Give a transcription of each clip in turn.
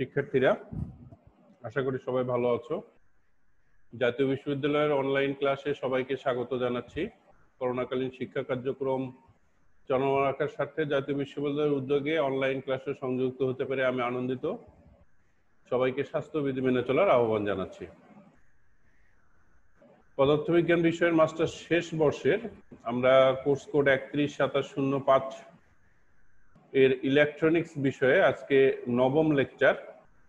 শিক্ষার্থীরা আশা করি সবাই ভালো আছো জাতীয় বিশ্ববিদ্যালয়ের অনলাইন ক্লাসে সবাইকে স্বাগত জানাচ্ছি করোনাকালীন শিক্ষা কার্যক্রম চলমান রাখার স্বার্থে জাতীয় বিশ্ববিদ্যালয়ের উদ্যোগে অনলাইন ক্লাসে সংযুক্ত হতে পেরে আমি আনন্দিত সবাইকে স্বাস্থ্যবিধি মেনে চলার আহ্বান জানাচ্ছি পদার্থবিজ্ঞান বিষয়ের মাস্টার শেষ বর্ষের আমরা কোর্স কোড একত্রিশ সাতাশ শূন্য পাঁচ এর ইলেকট্রনিক্স বিষয়ে আজকে নবম লেকচার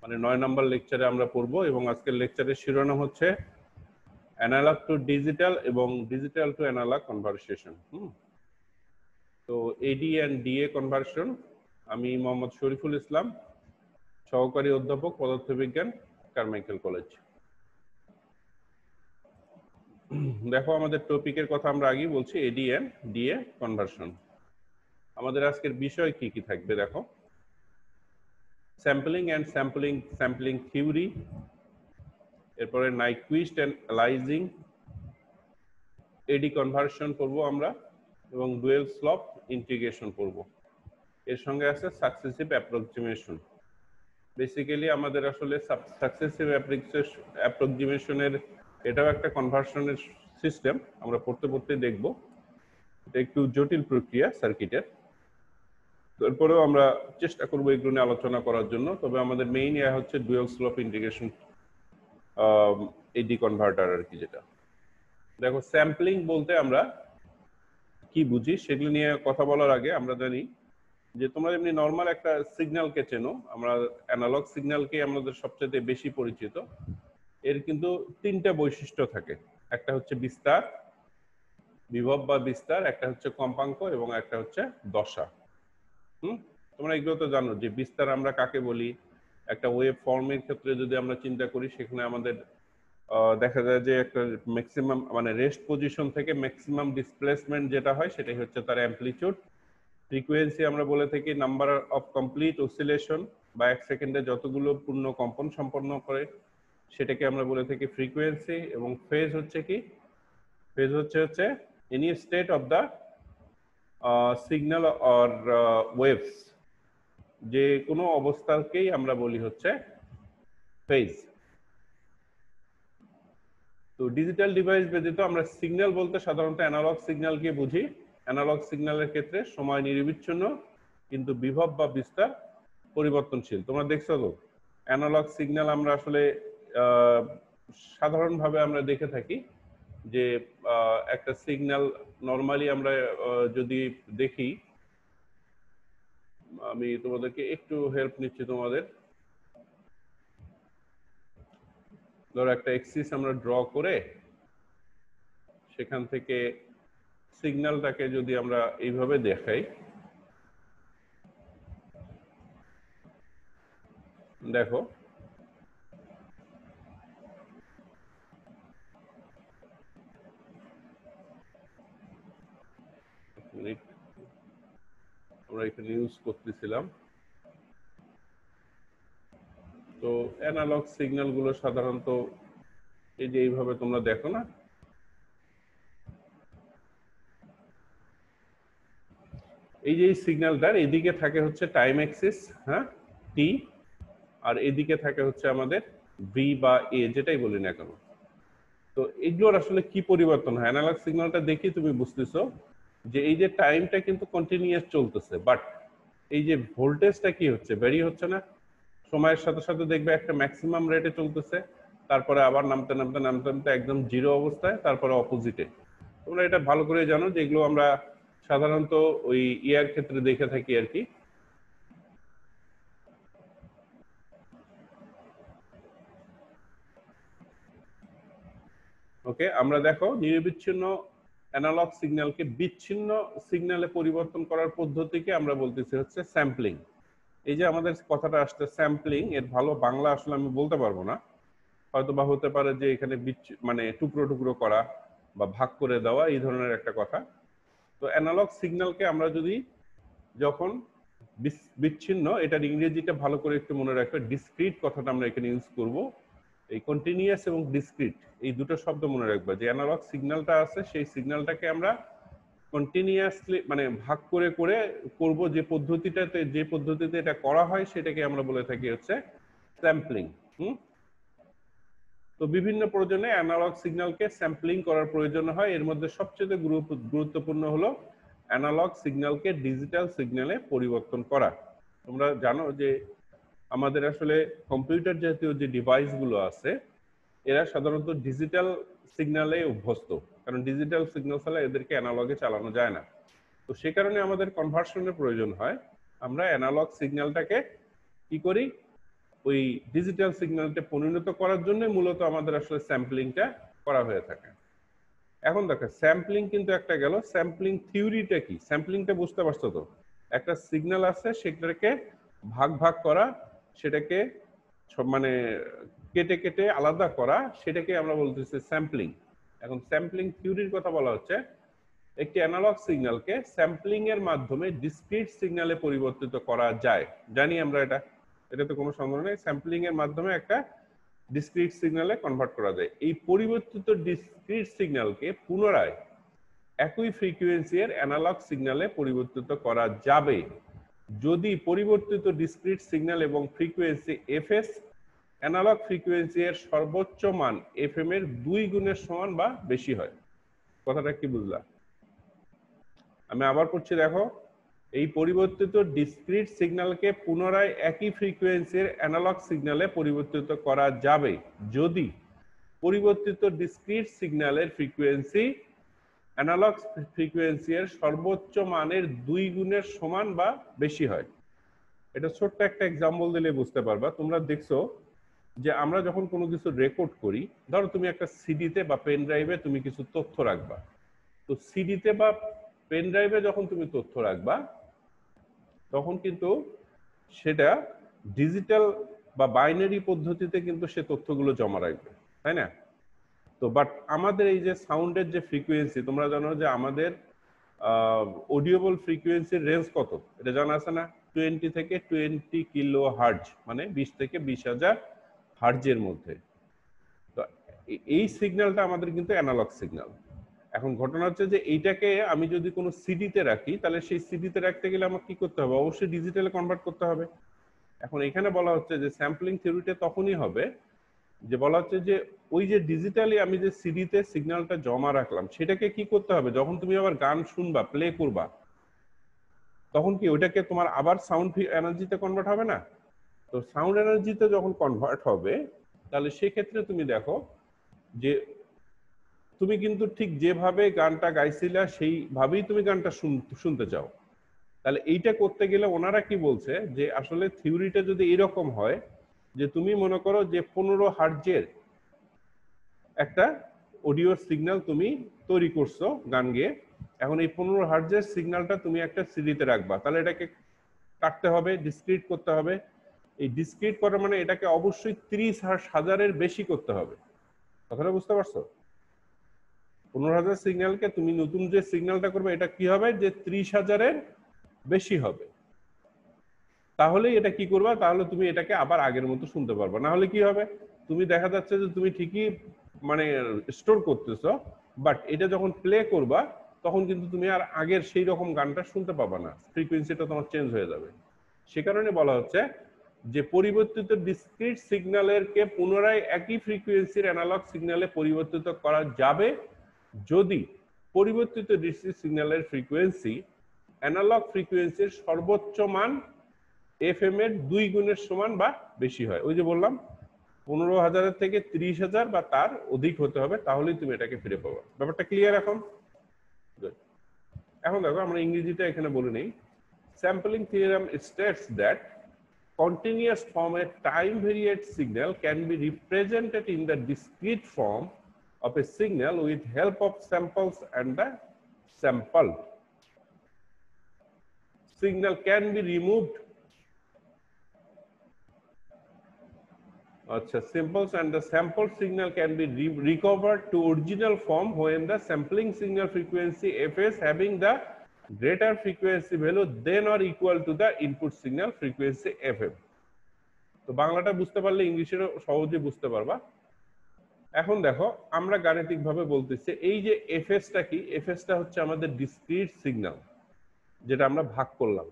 মানে নয় নম্বর লেকচারে আমরা পড়ব এবং আজকের লেকচারের শিরোনাম হচ্ছে অ্যানালগ টু ডিজিটাল এবং ডিজিটাল টু অ্যানালগ কনভারসেশন তো এডি অ্যান্ড ডিএ কনভারশন আমি মোহাম্মদ শরীফুল ইসলাম সহকারী অধ্যাপক পদার্থবিজ্ঞান কারমাইকেল কলেজ দেখো আমাদের টপিকের কথা আমরা আগেই বলছি এডি অ্যান্ড ডিএ কনভারশন আমাদের আজকের বিষয় কি কি থাকবে দেখো sampling and sampling sampling theory এরপরে নাইকুইস্ট অ্যান্ড অ্যালাইজিং এডি কনভার্সন করব আমরা এবং ডুয়েল স্লপ ইন্টিগ্রেশন করব এর সঙ্গে আছে সাকসেসিভ অ্যাপ্রক্সিমেশন বেসিক্যালি আমাদের আসলে সাকসেসিভ অ্যাপ্রক্সিমেশনের এটাও একটা কনভার্সনের সিস্টেম আমরা পড়তে পড়তে দেখব এটা একটু জটিল প্রক্রিয়া সার্কিটের তারপরেও আমরা চেষ্টা করব এগুলো নিয়ে আলোচনা করার জন্য তবে আমাদের মেইন ইয়া হচ্ছে dual slope integration AD converter আর কি যেটা দেখো স্যাম্পলিং বলতে আমরা কি বুঝি সেগুলো নিয়ে কথা বলার আগে আমরা জানি যে তোমরা এমনি নর্মাল একটা সিগন্যালকে চেনো আমরা অ্যানালগ সিগন্যালকে আমাদের সবচেয়ে বেশি পরিচিত এর কিন্তু তিনটা বৈশিষ্ট্য থাকে একটা হচ্ছে বিস্তার বিভব বা বিস্তার একটা হচ্ছে কম্পাঙ্ক এবং একটা হচ্ছে দশা হুম তোমরা এগুলো তো জানো যে বিস্তার আমরা কাকে বলি একটা ওয়েব ফর্মের ক্ষেত্রে যদি আমরা চিন্তা করি সেখানে আমাদের দেখা যায় যে একটা ম্যাক্সিমাম মানে রেস্ট পজিশন থেকে ম্যাক্সিমাম ডিসপ্লেসমেন্ট যেটা হয় সেটাই হচ্ছে তার অ্যাম্পলিচিউড ফ্রিকোয়েন্সি আমরা বলে থাকি নাম্বার অফ কমপ্লিট ওসিলেশন বা এক সেকেন্ডে যতগুলো পূর্ণ কম্পন সম্পন্ন করে সেটাকে আমরা বলে থাকি ফ্রিকোয়েন্সি এবং ফেজ হচ্ছে কি ফেজ হচ্ছে হচ্ছে any state of the signal or waves যে কোনো অবস্থাকেই আমরা বলি হচ্ছে ফেজ তো ডিজিটাল ডিভাইস ব্যতীত আমরা সিগন্যাল বলতে সাধারণত অ্যানালগ সিগন্যালকে বুঝি অ্যানালগ সিগন্যালের ক্ষেত্রে সময় নিরবিচ্ছিন্ন কিন্তু বিভব বা বিস্তার পরিবর্তনশীল তোমরা দেখছো তো অ্যানালগ সিগন্যাল আমরা আসলে সাধারণভাবে আমরা দেখে থাকি যে একটা সিগন্যাল নর্মালি আমরা যদি দেখি আমি তোমাদেরকে একটু হেল্প নিচ্ছি তোমাদের ধরো একটা এক্সিস আমরা ড্র করে সেখান থেকে সিগন্যালটাকে যদি আমরা এইভাবে দেখাই দেখো রিউজ করতেছিলাম তো অ্যানালগ সিগন্যালগুলো সাধারণত এই যে এইভাবে তোমরা দেখো না এই যে সিগন্যালটার এদিকে থাকে হচ্ছে টাইম অ্যাক্সিস হ্যাঁ টি আর এদিকে থাকে হচ্ছে আমাদের ভি বা এ যেটাই বলি না কেন তো এগুলোর আসলে কি পরিবর্তন হয় অ্যানালগ সিগন্যালটা দেখি তুমি বুঝতেছো যে এই যে টাইমটা কিন্তু কন্টিনিউয়াস চলতেছে বাট এই যে ভোল্টেজটা কি হচ্ছে ভ্যারি হচ্ছে না সময়ের সাথে সাথে দেখবে একটা ম্যাক্সিমাম রেটে চলতেছে তারপরে আবার নামতে নামতে নামতে নামতে একদম জিরো অবস্থায় তারপরে অপোজিটে তোমরা এটা ভালো করে জানো যেগুলো আমরা সাধারণত ওই ইয়ার ক্ষেত্রে দেখে থাকি আর কি ওকে আমরা দেখো নিরবিচ্ছিন্ন অ্যানালগ সিগন্যালকে বিচ্ছিন্ন সিগন্যালে পরিবর্তন করার পদ্ধতিকে আমরা বলতেছি হচ্ছে স্যাম্পলিং এই যে আমাদের কথাটা আসছে স্যাম্পলিং এর ভালো বাংলা আসলে আমি বলতে পারবো না হয়তো বা হতে পারে যে এখানে মানে টুকরো টুকরো করা বা ভাগ করে দেওয়া এই ধরনের একটা কথা তো অ্যানালগ সিগন্যালকে আমরা যদি যখন বিচ্ছিন্ন এটার ইংরেজিটা ভালো করে একটু মনে রাখবে ডিসক্রিট কথাটা আমরা এখানে ইউজ করবো এই কন্টিনিউয়াস এবং ডিসক্রিট এই দুটো শব্দ মনে রাখবা যে অ্যানালগ সিগন্যালটা আছে সেই সিগন্যালটাকে আমরা কন্টিনিউয়াসলি মানে ভাগ করে করে করব যে পদ্ধতিটাতে যে পদ্ধতিতে এটা করা হয় সেটাকে আমরা বলে থাকি হচ্ছে স্যাম্পলিং হুম তো বিভিন্ন প্রয়োজনে অ্যানালগ সিগন্যালকে স্যাম্পলিং করার প্রয়োজন হয় এর মধ্যে সবচেয়ে গুরুত্বপূর্ণ হলো অ্যানালগ সিগন্যালকে ডিজিটাল সিগন্যালে পরিবর্তন করা তোমরা জানো যে আমাদের আসলে কম্পিউটার জাতীয় যে ডিভাইসগুলো আছে এরা সাধারণত ডিজিটাল সিগনালে অভ্যস্ত কারণ ডিজিটাল সিগনাল ছাড়া এদেরকে অ্যানালগে চালানো যায় না তো সে কারণে আমাদের কনভার্সনের প্রয়োজন হয় আমরা অ্যানালগ সিগন্যালটাকে কি করি ওই ডিজিটাল সিগন্যালটা পরিণত করার জন্য মূলত আমাদের আসলে স্যাম্পলিংটা করা হয়ে থাকে এখন দেখো স্যাম্পলিং কিন্তু একটা গেল স্যাম্পলিং থিওরিটা কি স্যাম্পলিংটা বুঝতে পারছো তো একটা সিগন্যাল আছে সেটাকে ভাগ ভাগ করা সেটাকে সব মানে কেটে কেটে আলাদা করা সেটাকে আমরা বলতেছি স্যাম্পলিং এখন স্যাম্পলিং থিওরির কথা বলা হচ্ছে একটি অ্যানালগ সিগন্যালকে স্যাম্পলিং এর মাধ্যমে ডিসক্রিট সিগন্যালে পরিবর্তিত করা যায় জানি আমরা এটা এটা তো কোনো সন্দেহ নেই স্যাম্পলিং এর মাধ্যমে একটা ডিসক্রিট সিগন্যালে কনভার্ট করা যায় এই পরিবর্তিত ডিসক্রিট সিগন্যালকে পুনরায় একই ফ্রিকুয়েন্সি এর অ্যানালগ সিগন্যালে পরিবর্তিত করা যাবে যদি পরিবর্তিত ডিসক্রিট সিগন্যাল এবং ফ্রিকোয়েন্সি এস অ্যানালগ ফ্রিকোয়েন্সি এর সর্বোচ্চ মান এফ এম এর দুই গুণের সমান বা বেশি হয় কথাটা কি বুঝলাম আমি আবার পড়ছি দেখো এই পরিবর্তিত ডিসক্রিট সিগন্যালকে পুনরায় একই ফ্রিকোয়েন্সির অ্যানালগ সিগন্যালে পরিবর্তিত করা যাবে যদি পরিবর্তিত ডিসক্রিট সিগন্যালের ফ্রিকোয়েন্সি অ্যানালগ ফ্রিকুয়েন্সি এর সর্বোচ্চ মানের দুই গুণের সমান বা বেশি হয় এটা ছোট্ট একটা এক্সাম্পল দিলে বুঝতে পারবা তোমরা দেখছো যে আমরা যখন কোনো কিছু রেকর্ড করি ধরো তুমি একটা সিডিতে বা পেন ড্রাইভে তুমি কিছু তথ্য রাখবা তো সিডিতে বা পেন ড্রাইভে যখন তুমি তথ্য রাখবা তখন কিন্তু সেটা ডিজিটাল বা বাইনারি পদ্ধতিতে কিন্তু সে তথ্যগুলো জমা রাখবে তাই না তো বাট আমাদের এই যে সাউন্ডের যে ফ্রিকুয়েন্সি তোমরা জানো যে আমাদের অডিওবল ফ্রিকুয়েন্সির রেঞ্জ কত এটা জানা আছে না টোয়েন্টি থেকে টোয়েন্টি কিলো হার্জ মানে বিশ থেকে বিশ হাজার হার্জের মধ্যে তো এই সিগন্যালটা আমাদের কিন্তু অ্যানালগ সিগন্যাল এখন ঘটনা হচ্ছে যে এইটাকে আমি যদি কোনো সিডিতে রাখি তাহলে সেই সিডিতে রাখতে গেলে আমাকে কি করতে হবে অবশ্যই ডিজিটালে কনভার্ট করতে হবে এখন এখানে বলা হচ্ছে যে স্যাম্পলিং থিওরিটা তখনই হবে যে বলা হচ্ছে যে ওই যে ডিজিটালি আমি যে সিডিতে সিগন্যালটা জমা রাখলাম সেটাকে কি করতে হবে যখন তুমি আবার গান শুনবা প্লে করবা তখন কি ওইটাকে তোমার আবার সাউন্ড এনার্জিতে কনভার্ট হবে না তো সাউন্ড এনার্জিতে যখন কনভার্ট হবে তাহলে সেক্ষেত্রে তুমি দেখো যে তুমি কিন্তু ঠিক যেভাবে গানটা গাইছিলা সেইভাবেই তুমি গানটা শুনতে চাও তাহলে এইটা করতে গেলে ওনারা কি বলছে যে আসলে থিওরিটা যদি এরকম হয় যে তুমি মনে করো যে পনেরো হার্জের একটা অডিও সিগন্যাল তুমি তৈরি করছো গান গেয়ে এখন এই পনেরো হার্জের সিগন্যালটা তুমি একটা সিডিতে রাখবা তাহলে এটাকে কাটতে হবে ডিসক্রিট করতে হবে এই ডিসক্রিট করা মানে এটাকে অবশ্যই ত্রিশ হাজারের বেশি করতে হবে কথাটা বুঝতে পারছো পনেরো হাজার সিগন্যালকে তুমি নতুন যে সিগন্যালটা করবে এটা কি হবে যে ত্রিশ হাজারের বেশি হবে তাহলে এটা কি করবা তাহলে তুমি এটাকে আবার আগের মতো শুনতে পারবা না হলে কি হবে তুমি দেখা যাচ্ছে যে তুমি ঠিকই মানে স্টোর করতেছ বাট এটা যখন প্লে করবা তখন কিন্তু তুমি আর আগের সেই রকম গানটা শুনতে পাবা না ফ্রিকোয়েন্সিটা তোমার চেঞ্জ হয়ে যাবে সে কারণে বলা হচ্ছে যে পরিবর্তিত ডিসক্রিট সিগন্যালেরকে পুনরায় একই ফ্রিকোয়েন্সির অ্যানালগ সিগন্যালে পরিবর্তিত করা যাবে যদি পরিবর্তিত ডিসক্রিট সিগন্যালের ফ্রিকোয়েন্সি অ্যানালগ ফ্রিকোয়েন্সির সর্বোচ্চ মান এফএম এর দুই গুণের সমান বা বেশি হয় ওই যে বললাম পনেরো হাজারের থেকে ত্রিশ হাজার বা তার অধিক হতে হবে তাহলেই তুমি এটাকে ফিরে পাবা ব্যাপারটা ক্লিয়ার এখন এখন দেখো আমরা ইংরেজিটা এখানে বলে নিই sampling theorem states that continuous form a time variate signal can be represented in the discrete form of a signal with help of samples and the sampled. Signal can be removed আচ্ছা samples and the sample signal can be recovered to original form when the sampling signal frequency F S having the greater frequency value than or equal to the input signal frequency F M তো বাংলাটা বুঝতে পারলে ইংলিশেরও সহজে বুঝতে পারবা এখন দেখো আমরা গাণিতিকভাবে বলতেছি এই যে এফ এসটা কি এফ এসটা হচ্ছে আমাদের ডিসক্রিট সিগন্যাল যেটা আমরা ভাগ করলাম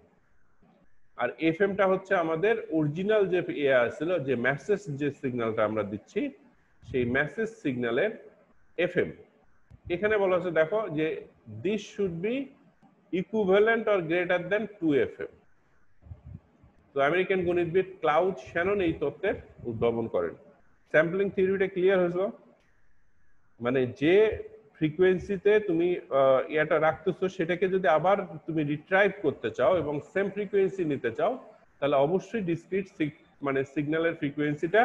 আর এফ এমটা হচ্ছে আমাদের অরিজিনাল যে ইয়ে আসছিল যে মেসেজ যে সিগন্যালটা আমরা দিচ্ছি সেই মেসেজ সিগন্যালের এফ এম এখানে বলা হচ্ছে দেখো যে this should be equivalent or greater than to F M তো আমেরিকান গণিতবিদ ক্লাউড শ্যানন এই তত্ত্বের উদ্ভাবন করেন স্যাম্পলিং থিওরিটা ক্লিয়ার হয়েছিল মানে যে ফ্রিকোয়েন্সিতে তুমি ইয়াটা রাখতেছো সেটাকে যদি আবার তুমি রিট্রাইভ করতে চাও এবং সেম ফ্রিকোয়েন্সি নিতে চাও তাহলে অবশ্যই ডিসক্রিট মানে সিগন্যালের ফ্রিকোয়েন্সিটা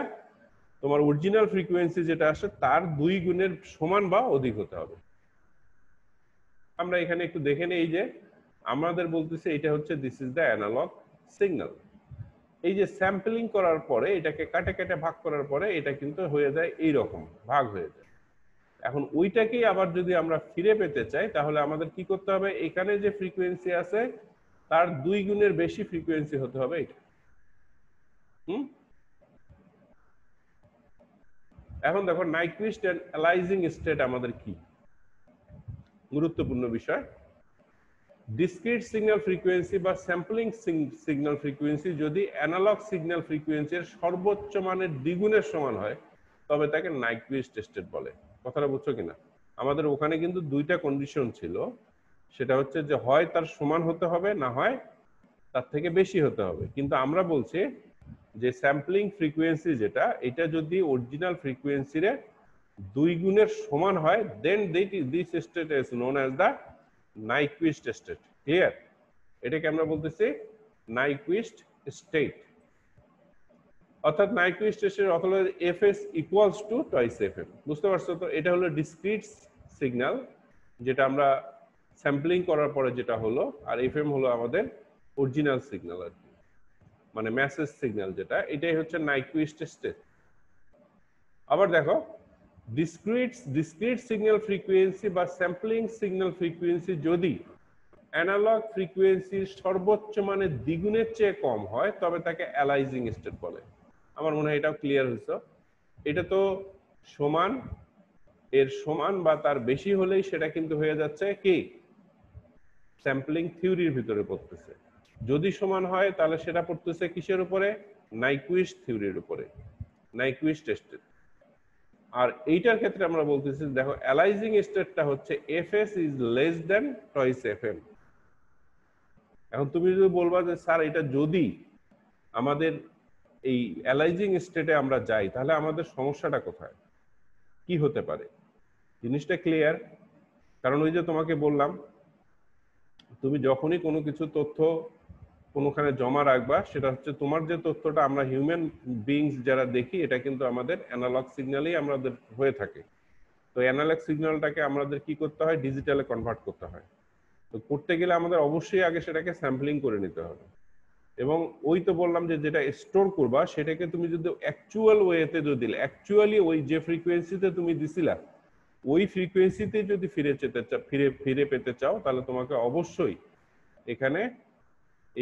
তোমার অরিজিনাল ফ্রিকোয়েন্সি যেটা আসে তার দুই গুণের সমান বা অধিক হতে হবে আমরা এখানে একটু দেখে নেই যে আমাদের বলতেছে এটা হচ্ছে this is the analog signal এই যে স্যাম্পলিং করার পরে এটাকে কাটে কাটে ভাগ করার পরে এটা কিন্তু হয়ে যায় এই রকম ভাগ হয়ে যায় এখন ওইটাকেই আবার যদি আমরা ফিরে পেতে চাই তাহলে আমাদের কি করতে হবে এখানে যে ফ্রিকোয়েন্সি আছে তার দুই গুণের বেশি ফ্রিকোয়েন্সি হতে হবে এটা হুম এখন দেখো নাইকুইস্ট অ্যান্ড অ্যালাইজিং স্টেট আমাদের কি গুরুত্বপূর্ণ বিষয় ডিসক্রিট সিগন্যাল ফ্রিকোয়েন্সি বা স্যাম্পলিং সিগন্যাল ফ্রিকোয়েন্সি যদি অ্যানালগ সিগন্যাল ফ্রিকোয়েন্সির সর্বোচ্চ মানের দ্বিগুণের সমান হয় তবে তাকে নাইকুইস্ট স্টেট বলে কথাটা বুঝছো কিনা আমাদের ওখানে কিন্তু দুইটা কন্ডিশন ছিল সেটা হচ্ছে যে হয় তার সমান হতে হবে না হয় তার থেকে বেশি হতে হবে কিন্তু আমরা বলছি যে স্যাম্পলিং ফ্রিকুয়েন্সি যেটা এটা যদি অরিজিনাল ফ্রিকুয়েন্সিরে দুই গুণের সমান হয় then this state is known as the Nyquist state clear এটাকে আমরা বলতেছি নাইকুইস্ট স্টেট অর্থাৎ নাইকুইস্ট অথবা F S equals to twice F M বুঝতে পারছো তো এটা হলো ডিসক্রিট সিগন্যাল যেটা আমরা স্যাম্পলিং করার পরে যেটা হলো আর এফ এম হলো আমাদের অরিজিনাল সিগন্যাল আর কি মানে মেসেজ সিগন্যাল যেটা এটাই হচ্ছে নাইকুইস্ট টেস্ট আবার দেখো ডিসক্রিট ডিসক্রিট সিগন্যাল ফ্রিকুয়েন্সি বা স্যাম্পলিং সিগন্যাল ফ্রিকুয়েন্সি যদি অ্যানালগ ফ্রিকুয়েন্সির সর্বোচ্চ মানে দ্বিগুণের চেয়ে কম হয় তবে তাকে অ্যালাইজিং স্টেট বলে আমার মনে হয় এটাও ক্লিয়ার হয়েছ এটা তো সমান এর সমান বা তার বেশি হলেই সেটা কিন্তু হয়ে যাচ্ছে কি স্যাম্পলিং থিওরির ভিতরে পড়তেছে যদি সমান হয় তাহলে সেটা পড়তেছে কিসের উপরে নাইকুইস থিওরির উপরে নাইকুইস টেস্টের আর এইটার ক্ষেত্রে আমরা বলতেছি দেখো অ্যালাইজিং স্টেটটা হচ্ছে F S is less than twice F M এখন তুমি যদি বলবা যে স্যার এটা যদি আমাদের এই অ্যালাইজিং স্টেটে আমরা যাই তাহলে আমাদের সমস্যাটা কোথায় কি হতে পারে জিনিসটা ক্লিয়ার কারণ ওই যে তোমাকে বললাম তুমি যখনই কোনো কিছু তথ্য কোনোখানে জমা রাখবা সেটা হচ্ছে তোমার যে তথ্যটা আমরা হিউম্যান বিংস যারা দেখি এটা কিন্তু আমাদের অ্যানালগ সিগন্যালেই আমাদের হয়ে থাকে তো অ্যানালগ সিগন্যালটাকে আমাদের কি করতে হয় ডিজিটালে কনভার্ট করতে হয় তো করতে গেলে আমাদের অবশ্যই আগে সেটাকে স্যাম্পলিং করে নিতে হবে এবং ওই তো বললাম যে যেটা স্টোর করবা সেটাকে তুমি যদি অ্যাকচুয়াল ওয়েতে যদি দিলে অ্যাকচুয়ালি ওই যে ফ্রিকোয়েন্সিতে তুমি দিছিলা ওই ফ্রিকোয়েন্সিতে যদি ফিরে যেতে চাও ফিরে ফিরে পেতে চাও তাহলে তোমাকে অবশ্যই এখানে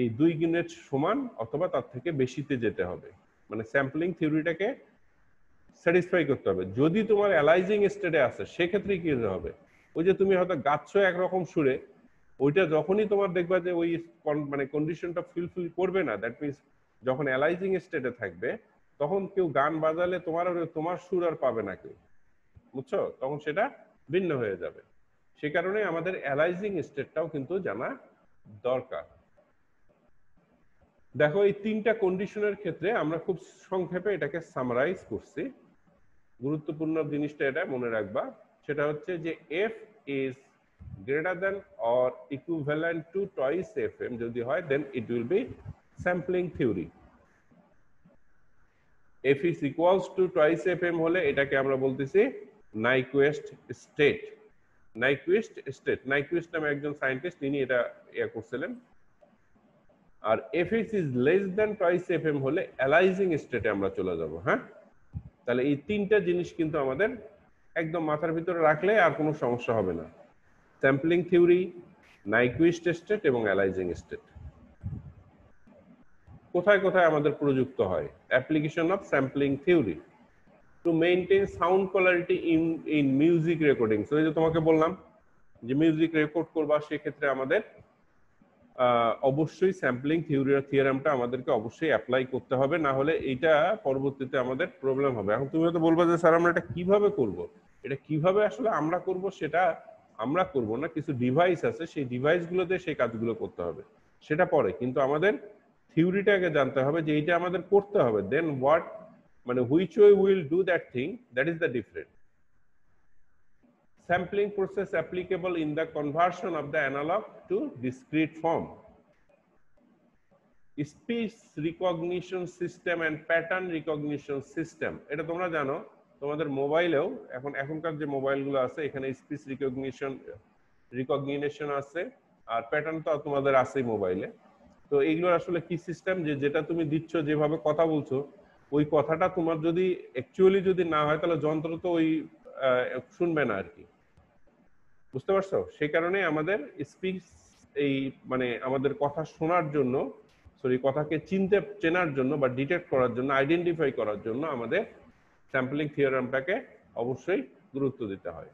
এই দুই ইউনিট সমান অথবা তার থেকে বেশিতে যেতে হবে মানে স্যাম্পলিং থিওরিটাকে স্যাটিসফাই করতে হবে যদি তোমার অ্যালাইজিং স্টেটে আছে সেক্ষেত্রে কি হবে ওই যে তুমি হয়তো গাচ্ছ একরকম সুরে ওইটা যখনই তোমার দেখবা যে ওই মানে কন্ডিশনটা ফুলফিল করবে না দ্যাট মিনস যখন অ্যালাইজিং স্টেটে থাকবে তখন কেউ গান বাজালে তোমার তোমার সুর আর পাবে না কেউ বুঝছো তখন সেটা ভিন্ন হয়ে যাবে সে কারণে আমাদের অ্যালাইজিং স্টেটটাও কিন্তু জানা দরকার দেখো এই তিনটা কন্ডিশনের ক্ষেত্রে আমরা খুব সংক্ষেপে এটাকে সামারাইজ করছি গুরুত্বপূর্ণ জিনিসটা এটা মনে রাখবা সেটা হচ্ছে যে F is greater than or equivalent to twice fm যদি হয় then it will be sampling theory f is equals to twice fm হলে এটাকে আমরা বলতেছি নাইকুয়েস্ট স্টেট নাইকুইস্ট স্টেট নাইকুইস্ট নামে একজন সায়েন্টিস্ট তিনি এটা ইয়া করছিলেন আর F S is less than twice F M হলে অ্যালাইজিং স্টেটে আমরা চলে যাব হ্যাঁ তাহলে এই তিনটা জিনিস কিন্তু আমাদের একদম মাথার ভিতরে রাখলে আর কোনো সমস্যা হবে না স্যাম্পলিং থিওরি নাইকুইস্ট স্টেট এবং অ্যালাইজিং স্টেট কোথায় কোথায় আমাদের প্রযুক্ত হয় application of sampling theory to maintain sound quality in in music recording so এই যে তোমাকে বললাম যে মিউজিক রেকর্ড করবা সেক্ষেত্রে আমাদের অবশ্যই স্যাম্পলিং থিওরি থিওরামটা আমাদেরকে অবশ্যই অ্যাপ্লাই করতে হবে না হলে এটা পরবর্তীতে আমাদের প্রবলেম হবে এখন তুমি হয়তো বলবা যে স্যার আমরা এটা কিভাবে করব এটা কিভাবে আসলে আমরা করব সেটা আমরা করব না কিছু ডিভাইস আছে সেই ডিভাইসগুলোতে সেই কাজগুলো করতে হবে সেটা পরে কিন্তু আমাদের থিওরিটাকে জানতে হবে যে এইটা আমাদের করতে হবে দেন হোয়াট মানে which way will do that thing that is the different sampling process applicable in the conversion of the analog to discrete form speech recognition system and pattern recognition system এটা তোমরা জানো তোমাদের মোবাইলেও এখন এখনকার যে মোবাইলগুলো আছে এখানে স্পিচ রিকগনিশন রিকগনিশন আছে আর প্যাটার্ন তো তোমাদের আছেই মোবাইলে তো এইগুলোর আসলে কি সিস্টেম যে যেটা তুমি দিচ্ছ যেভাবে কথা বলছো ওই কথাটা তোমার যদি অ্যাকচুয়ালি যদি না হয় তাহলে যন্ত্র তো ওই শুনবে না আর কি বুঝতে পারছো সেই কারণে আমাদের স্পিচ এই মানে আমাদের কথা শোনার জন্য সরি কথাকে চিনতে চেনার জন্য বা ডিটেক্ট করার জন্য আইডেন্টিফাই করার জন্য আমাদের স্যাম্পলিং থিওরামটাকে অবশ্যই গুরুত্ব দিতে হয়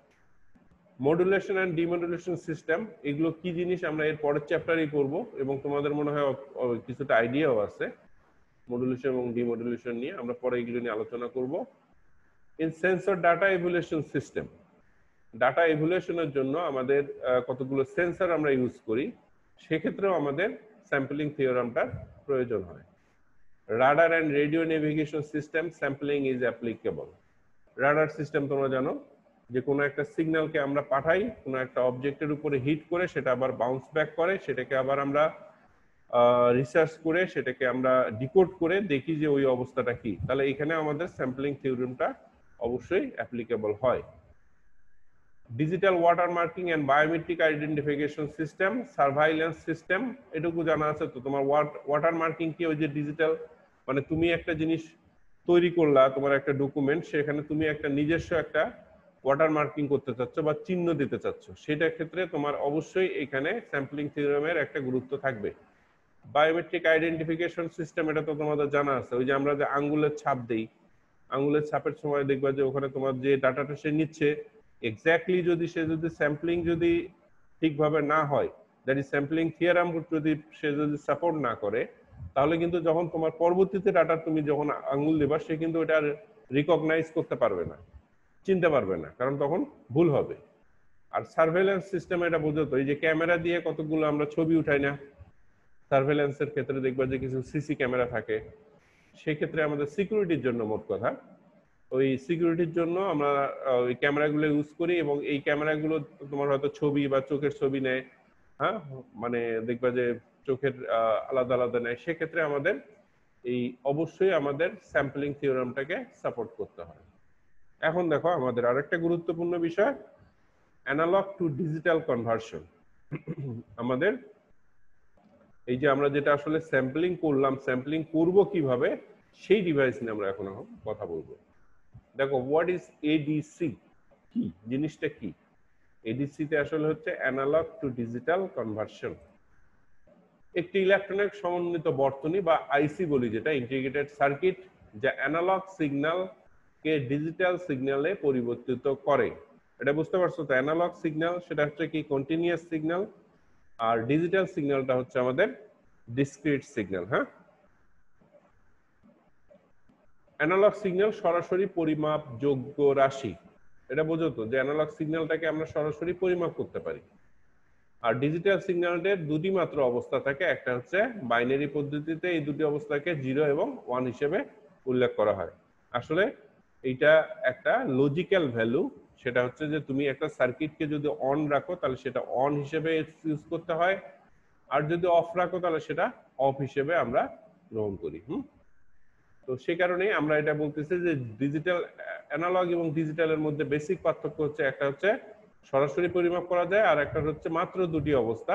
মডুলেশন অ্যান্ড ডিমডুলেশন সিস্টেম এগুলো কি জিনিস আমরা এর পরের চ্যাপ্টারই করব এবং তোমাদের মনে হয় কিছুটা আইডিয়াও আছে মডুলেশন এবং ডিমডুলেশন নিয়ে আমরা পরে এগুলো নিয়ে আলোচনা করব in sensor data evaluation system data ইভুলেশনের জন্য আমাদের কতগুলো সেন্সর আমরা ইউজ করি সেক্ষেত্রেও আমাদের স্যাম্পলিং থিওরামটার প্রয়োজন হয় radar and radio navigation system sampling is applicable radar system তোমরা জানো যে কোনো একটা সিগন্যালকে আমরা পাঠাই কোনো একটা অবজেক্টের উপরে হিট করে সেটা আবার বাউন্স ব্যাক করে সেটাকে আবার আমরা রিসার্চ করে সেটাকে আমরা ডিকোড করে দেখি যে ওই অবস্থাটা কি তাহলে এখানে আমাদের স্যাম্পলিং থিওরিমটা অবশ্যই অ্যাপ্লিকেবল হয় digital watermarking and biometric identification system surveillance system এটুকু জানা আছে তো তোমার ওয়াটার মার্কিং কি ওই যে ডিজিটাল মানে তুমি একটা জিনিস তৈরি করলা তোমার একটা ডকুমেন্ট সেখানে তুমি একটা নিজস্ব একটা ওয়াটার মার্কিং করতে চাচ্ছ বা চিহ্ন দিতে চাচ্ছ সেটার ক্ষেত্রে তোমার অবশ্যই এখানে স্যাম্পলিং থিওরামের একটা গুরুত্ব থাকবে বায়োমেট্রিক আইডেন্টিফিকেশন সিস্টেম এটা তো তোমাদের জানা আছে ওই যে আমরা যে আঙ্গুলের ছাপ দেই আঙ্গুলের ছাপের সময় দেখবা যে ওখানে তোমার যে ডাটাটা সে নিচ্ছে এক্স্যাক্টলি যদি সে যদি স্যাম্পলিং যদি ঠিকভাবে না হয় দ্যাট ইজ স্যাম্পলিং থিওরাম যদি সে যদি সাপোর্ট না করে তাহলে কিন্তু যখন তোমার পরবর্তীতে ডাটা তুমি যখন আঙুল দেবা সে কিন্তু ওটা রিকগনাইজ করতে পারবে না চিনতে পারবে না কারণ তখন ভুল হবে আর সার্ভেলেন্স সিস্টেম এটা বোঝাতো এই যে ক্যামেরা দিয়ে কতগুলো আমরা ছবি উঠাই না সার্ভেলেন্সের ক্ষেত্রে দেখবা যে কিছু সিসি ক্যামেরা থাকে সেক্ষেত্রে আমাদের সিকিউরিটির জন্য মোট কথা ওই সিকিউরিটির জন্য আমরা ওই ক্যামেরাগুলো ইউজ করি এবং এই ক্যামেরাগুলো তোমার হয়তো ছবি বা চোখের ছবি নেয় হ্যাঁ মানে দেখবা যে চোখের আলাদা আলাদা নেয় সেক্ষেত্রে আমাদের এই অবশ্যই আমাদের স্যাম্পলিং থিওরামটাকে সাপোর্ট করতে হয় এখন দেখো আমাদের আরেকটা গুরুত্বপূর্ণ বিষয় অ্যানালগ টু ডিজিটাল কনভার্সন আমাদের এই যে আমরা যেটা আসলে স্যাম্পলিং করলাম স্যাম্পলিং করব কিভাবে সেই ডিভাইস নিয়ে আমরা এখন কথা বলবো দেখো হোয়াট ইজ এডিসি কি জিনিসটা কি এডিসিতে আসলে হচ্ছে অ্যানালগ টু ডিজিটাল কনভার্সন একটি ইলেকট্রনিক সমন্বিত বর্তনী বা আইসি বলি যেটা ইন্টিগ্রেটেড সার্কিট যা অ্যানালগ সিগন্যাল কে ডিজিটাল সিগন্যালে পরিবর্তিত করে এটা বুঝতে পারছো তো অ্যানালগ সিগন্যাল সেটা হচ্ছে কি কন্টিনিউয়াস সিগন্যাল আর ডিজিটাল সিগন্যালটা হচ্ছে আমাদের ডিসক্রিট সিগন্যাল হ্যাঁ অ্যানালগ সিগন্যাল সরাসরি পরিমাপ যোগ্য রাশি এটা বোঝো তো যে অ্যানালগ সিগন্যালটাকে আমরা সরাসরি পরিমাপ করতে পারি আর ডিজিটাল সিগন্যালের দুটি মাত্র অবস্থা থাকে একটা হচ্ছে বাইনারি পদ্ধতিতে এই দুটি অবস্থাকে জিরো এবং ওয়ান হিসেবে উল্লেখ করা হয় আসলে এইটা একটা লজিক্যাল ভ্যালু সেটা হচ্ছে যে তুমি একটা সার্কিটকে যদি অন রাখো তাহলে সেটা অন হিসেবে ইউজ করতে হয় আর যদি অফ রাখো তাহলে সেটা অফ হিসেবে আমরা গ্রহণ করি হুম তো সে কারণে আমরা এটা বলতেছি যে ডিজিটাল অ্যানালগ এবং ডিজিটালের মধ্যে বেসিক পার্থক্য হচ্ছে একটা হচ্ছে সরাসরি পরিমাপ করা যায় আর একটা হচ্ছে মাত্র দুটি অবস্থা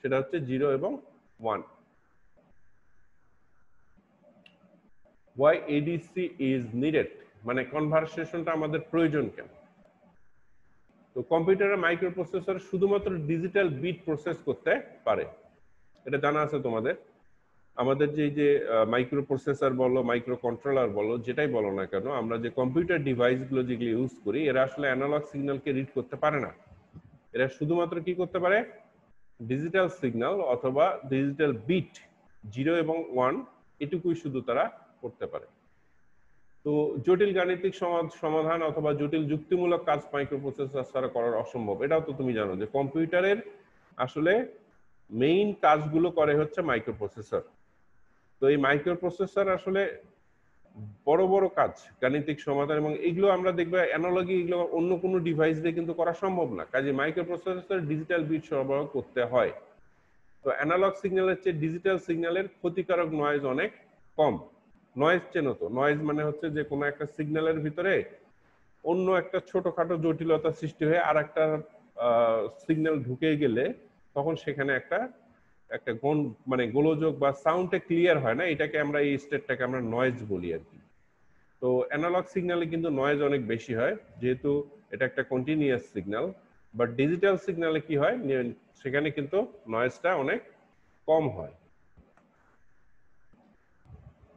সেটা হচ্ছে জিরো এবং one why ADC is needed মানে কনভার্সেশনটা আমাদের প্রয়োজন কেন তো মাইক্রো মাইক্রোপ্রসেসর শুধুমাত্র ডিজিটাল বিট প্রসেস করতে পারে এটা জানা আছে তোমাদের আমাদের যে যে মাইক্রো প্রসেসর বলো মাইক্রো কন্ট্রোলার বলো যেটাই বলো না কেন আমরা যে কম্পিউটার ডিভাইসগুলো যেগুলি ইউজ করি এরা আসলে অ্যানালগ সিগন্যালকে রিড করতে পারে না এরা শুধুমাত্র কি করতে পারে ডিজিটাল সিগন্যাল অথবা ডিজিটাল বিট জিরো এবং ওয়ান এটুকুই শুধু তারা করতে পারে তো জটিল গাণিতিক সমাধান অথবা জটিল যুক্তিমূলক কাজ মাইক্রো প্রসেসর ছাড়া করার অসম্ভব এটাও তো তুমি জানো যে কম্পিউটারের আসলে মেইন কাজগুলো করে হচ্ছে মাইক্রোপ্রসেসর তো এই মাইক্রো প্রসেসর আসলে বড় বড় কাজ গাণিতিক সমাধান এবং এগুলো আমরা দেখবো অ্যানোলজি এগুলো অন্য কোনো ডিভাইস দিয়ে কিন্তু করা সম্ভব না কাজে মাইক্রো প্রসেসর ডিজিটাল বিট সরবরাহ করতে হয় তো অ্যানালগ সিগন্যালের চেয়ে ডিজিটাল সিগন্যালের ক্ষতিকারক নয়েজ অনেক কম নয়েজ তো নয়েজ মানে হচ্ছে যে কোনো একটা সিগন্যালের ভিতরে অন্য একটা ছোটোখাটো জটিলতা সৃষ্টি হয়ে আর একটা সিগন্যাল ঢুকে গেলে তখন সেখানে একটা একটা গন মানে গোলযোগ বা সাউন্ডটা ক্লিয়ার হয় না এটাকে আমরা এই স্টেটটাকে আমরা নয়েজ বলি আর কি তো অ্যানালগ সিগনালে কিন্তু নয়েজ অনেক বেশি হয় যেহেতু এটা একটা কন্টিনিউয়াস সিগনাল বাট ডিজিটাল সিগনালে কি হয় সেখানে কিন্তু নয়েজটা অনেক কম হয়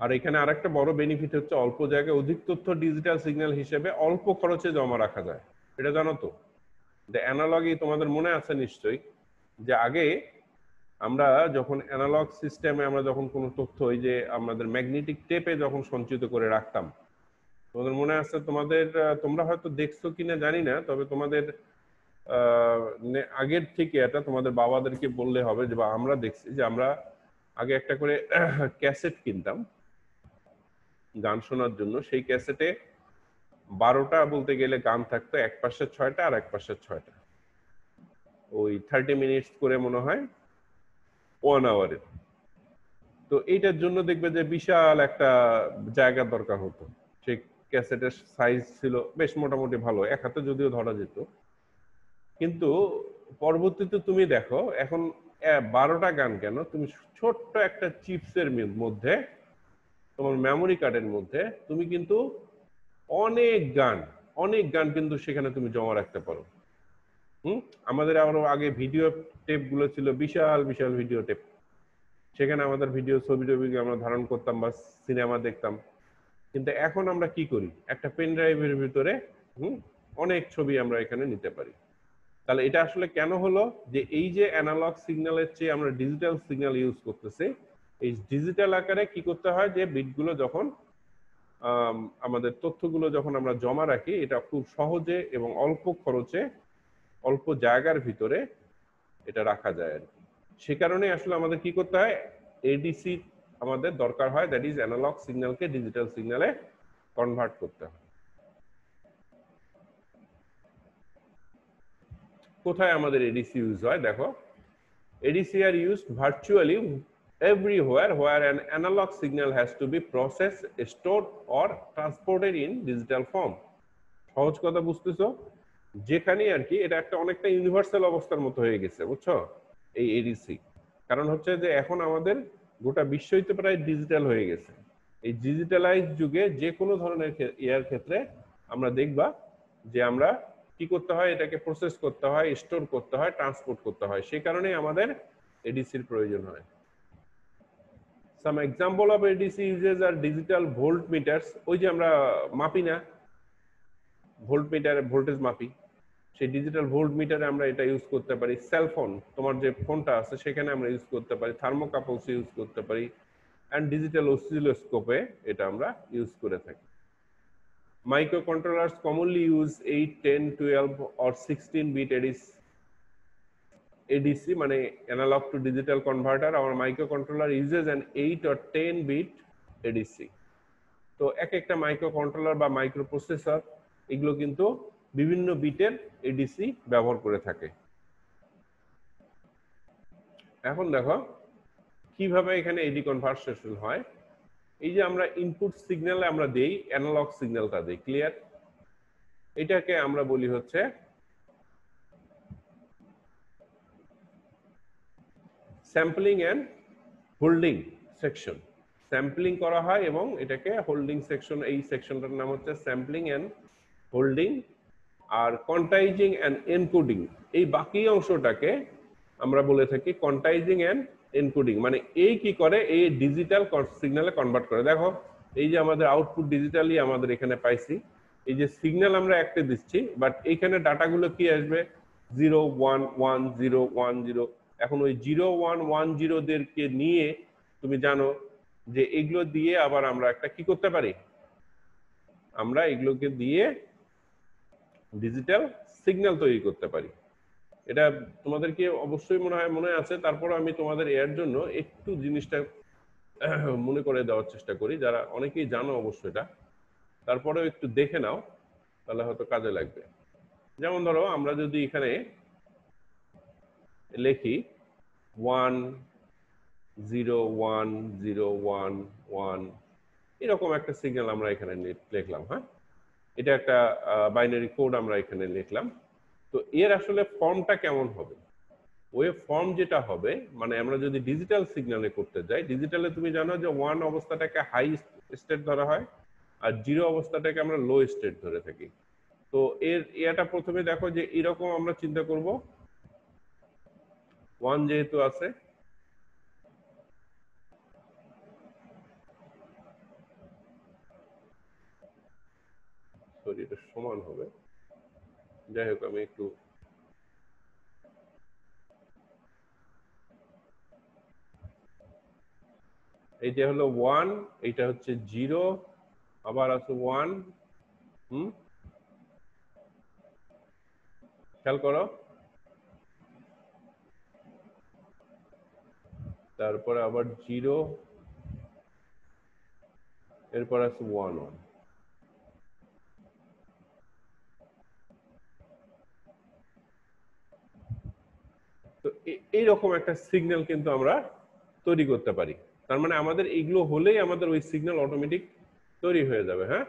আর এখানে আর একটা বড় বেনিফিট হচ্ছে অল্প জায়গায় অধিক তথ্য ডিজিটাল সিগন্যাল হিসেবে অল্প খরচে জমা রাখা যায় এটা জানো তো অ্যানালগই তোমাদের মনে আছে নিশ্চয়ই যে আগে আমরা যখন অ্যানালগ সিস্টেমে আমরা যখন কোনো তথ্য ওই যে আমাদের ম্যাগনেটিক টেপে যখন সঞ্চিত করে রাখতাম তোমাদের মনে আছে তোমাদের তোমরা হয়তো দেখছো কিনা জানি না তবে তোমাদের আগের থেকে এটা তোমাদের বাবাদেরকে বললে হবে যে বা আমরা দেখছি যে আমরা আগে একটা করে ক্যাসেট কিনতাম গান শোনার জন্য সেই ক্যাসেটে বারোটা বলতে গেলে গান থাকতো এক পাশে ছয়টা আর এক পাশে ছয়টা ওই থার্টি মিনিটস করে মনে হয় ওয়ান আওয়ারের তো এইটার জন্য দেখবে যে বিশাল একটা জায়গা দরকার হতো সেই ক্যাসেটের সাইজ ছিল বেশ মোটামুটি ভালো এক হাতে যদিও ধরা যেত কিন্তু পরবর্তীতে তুমি দেখো এখন বারোটা গান কেন তুমি ছোট্ট একটা চিপসের মধ্যে তোমার মেমোরি কার্ডের মধ্যে তুমি কিন্তু অনেক গান অনেক গান কিন্তু সেখানে তুমি জমা রাখতে পারো হুম আমাদের আরো আগে ভিডিও টেপ গুলো ছিল বিশাল বিশাল ভিডিও টেপ সেখানে আমাদের ভিডিও ছবি টবি আমরা ধারণ করতাম বা সিনেমা দেখতাম কিন্তু এখন আমরা কি করি একটা পেন ড্রাইভের ভিতরে হুম অনেক ছবি আমরা এখানে নিতে পারি তাহলে এটা আসলে কেন হলো যে এই যে অ্যানালগ সিগন্যালের চেয়ে আমরা ডিজিটাল সিগন্যাল ইউজ করতেছি এই ডিজিটাল আকারে কি করতে হয় যে বিটগুলো যখন আমাদের তথ্যগুলো যখন আমরা জমা রাখি এটা খুব সহজে এবং অল্প খরচে অল্প জায়গার ভিতরে এটা রাখা যায় আর কি সে কারণে আসলে আমাদের কি করতে হয় এডিসি আমাদের দরকার হয় দ্যাট ইজ অ্যানালগ সিগন্যালকে ডিজিটাল সিগন্যালে কনভার্ট করতে হয় কোথায় আমাদের এডিসি ইউজ হয় দেখো ADC are use virtually everywhere where an analog signal has to be processed, stored or transported in digital form. সহজ কথা বুঝতেছো যেখানেই আর কি এটা একটা অনেকটা ইউনিভার্সাল অবস্থার মতো হয়ে গেছে বুঝছো এই এডিসি কারণ হচ্ছে যে এখন আমাদের গোটা বিশ্বই তো প্রায় ডিজিটাল হয়ে গেছে এই ডিজিটালাইজ যুগে যে কোনো ধরনের ইয়ার ক্ষেত্রে আমরা দেখবা যে আমরা কি করতে হয় এটাকে প্রসেস করতে হয় স্টোর করতে হয় ট্রান্সপোর্ট করতে হয় সেই কারণে আমাদের এডিসির প্রয়োজন হয় some example of ADC uses are digital voltmeters ওই যে আমরা মাপি না ভোল্ট মিটার ভোল্টেজ মাপি সেই ডিজিটাল ভোল্ট মিটারে আমরা এটা ইউজ করতে পারি সেলফোন তোমার যে ফোনটা আছে সেখানে আমরা ইউজ করতে পারি থার্মোকাপলস ইউজ করতে পারি অ্যান্ড ডিজিটাল অসিলোস্কোপে এটা আমরা ইউজ করে থাকি microcontrollers commonly use eight ten twelve or sixteen bit ADCs ADC মানে অ্যানালগ টু ডিজিটাল কনভার্টার আমার microcontroller uses an eight or ten bit ADC তো এক একটা মাইক্রো কন্ট্রোলার বা মাইক্রো প্রসেসর এগুলো কিন্তু বিভিন্ন বিটের এডিসি ব্যবহার করে থাকে এখন দেখো কিভাবে এখানে এডি কনভার্সেশন হয় এই যে আমরা ইনপুট সিগন্যাল আমরা দেই অ্যানালগ সিগন্যালটা দেই ক্লিয়ার এটাকে আমরা বলি হচ্ছে sampling and holding section sampling করা হয় এবং এটাকে হোল্ডিং সেকশন এই সেকশনটার নাম হচ্ছে স্যাম্পলিং অ্যান্ড হোল্ডিং আর কন্টাইজিং অ্যান্ড এনকোডিং এই বাকি অংশটাকে আমরা বলে থাকি কন্টাইজিং অ্যান্ড এনকোডিং মানে এই কি করে এই ডিজিটাল সিগনালে কনভার্ট করে দেখো এই যে আমাদের আউটপুট ডিজিটালি আমাদের এখানে পাইছি এই যে সিগন্যাল আমরা একটা দিচ্ছি বাট এইখানে ডাটাগুলো কি আসবে zero one one zero one zero এখন ওই জিরো ওয়ান ওয়ান জিরোদেরকে নিয়ে তুমি জানো যে এগুলো দিয়ে আবার আমরা একটা কি করতে পারি আমরা এগুলোকে দিয়ে ডিজিটাল সিগন্যাল তৈরি করতে পারি এটা তোমাদেরকে অবশ্যই মনে হয় মনে আছে তারপর আমি তোমাদের এর জন্য একটু জিনিসটা মনে করে দেওয়ার চেষ্টা করি যারা অনেকেই জানো অবশ্যই এটা তারপরেও একটু দেখে নাও তাহলে হয়তো কাজে লাগবে যেমন ধরো আমরা যদি এখানে লেখি one zero one zero one one এরকম একটা সিগন্যাল আমরা এখানে লিখলাম হ্যাঁ এটা একটা বাইনারি কোড আমরা এখানে লিখলাম তো এর আসলে ফর্মটা কেমন হবে ওয়ে ফর্ম যেটা হবে মানে আমরা যদি ডিজিটাল সিগন্যালে করতে যাই ডিজিটালে তুমি জানো যে ওয়ান অবস্থাটাকে হাই স্টেট ধরা হয় আর জিরো অবস্থাটাকে আমরা লো স্টেট ধরে থাকি তো এর এটা প্রথমে দেখো যে এরকম আমরা চিন্তা করব ওয়ান যেহেতু আছে সরি এটা সমান হবে যাই হোক আমি একটু এইটা হলো ওয়ান এইটা হচ্ছে জিরো আবার আছে ওয়ান হুম খেয়াল করো তারপরে আবার জিরো এরপর আছে ওয়ান ওয়ান এইরকম একটা সিগন্যাল কিন্তু আমরা তৈরি করতে পারি তার মানে আমাদের এইগুলো হলেই আমাদের ওই সিগন্যাল অটোমেটিক তৈরি হয়ে যাবে হ্যাঁ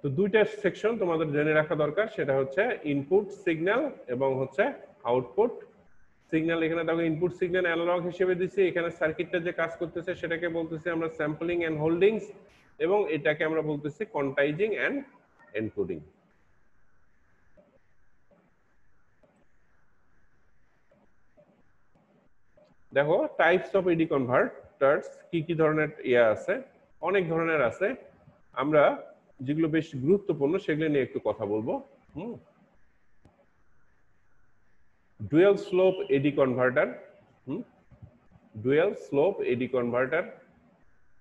তো দুইটা সেকশন তোমাদের জেনে রাখা দরকার সেটা হচ্ছে ইনপুট সিগন্যাল এবং হচ্ছে আউটপুট সিগন্যাল এখানে দেখো ইনপুট সিগন্যাল অ্যানালগ হিসেবে দিছি এখানে সার্কিটটা যে কাজ করতেছে সেটাকে বলতেছি আমরা স্যাম্পলিং অ্যান্ড হোল্ডিংস এবং এটাকে আমরা বলতেছি কন্টাইজিং অ্যান্ড এনকোডিং দেখো টাইপস অফ এডি কনভার্টার্স কি কি ধরনের ইয়ে আছে অনেক ধরনের আছে আমরা যেগুলো বেশ গুরুত্বপূর্ণ সেগুলো নিয়ে একটু কথা বলবো hmm dual slope AD converter hmm dual slope AD converter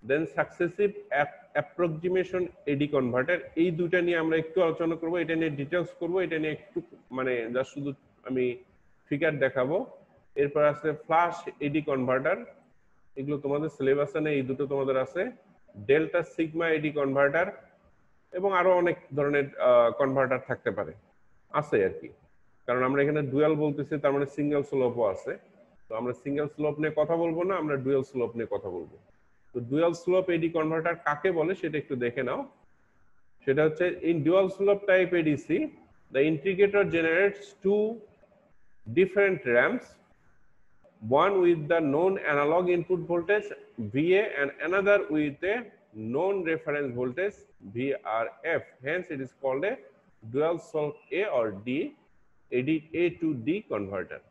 then successive approximation AD converter এই দুটা নিয়ে আমরা একটু আলোচনা করব এটা নিয়ে ডিটেলস করব এটা নিয়ে একটু মানে যা শুধু আমি ফিগার দেখাবো এরপর আছে ফ্লাশ এডি কনভার্টার এগুলো তোমাদের সিলেবাসে নেই এই দুটো তোমাদের আছে ডেল্টা সিগমা এডি কনভার্টার এবং আরো অনেক ধরনের কনভার্টার থাকতে পারে আছে আর কি কারণ আমরা এখানে ডুয়াল বলতেছি তার মানে সিঙ্গেল স্লোপও আছে তো আমরা সিঙ্গেল স্লোপ নিয়ে কথা বলবো না আমরা ডুয়াল স্লোপ নিয়ে কথা বলবো তো ডুয়াল স্লোপ এডি কনভার্টার কাকে বলে সেটা একটু দেখে নাও সেটা হচ্ছে in dual slope type ADC the integrator generates two different ramps one with the known analog input voltage VA and another with a known reference voltage VRF. Hence, it is called a dual solve A or D, AD, A to D converter.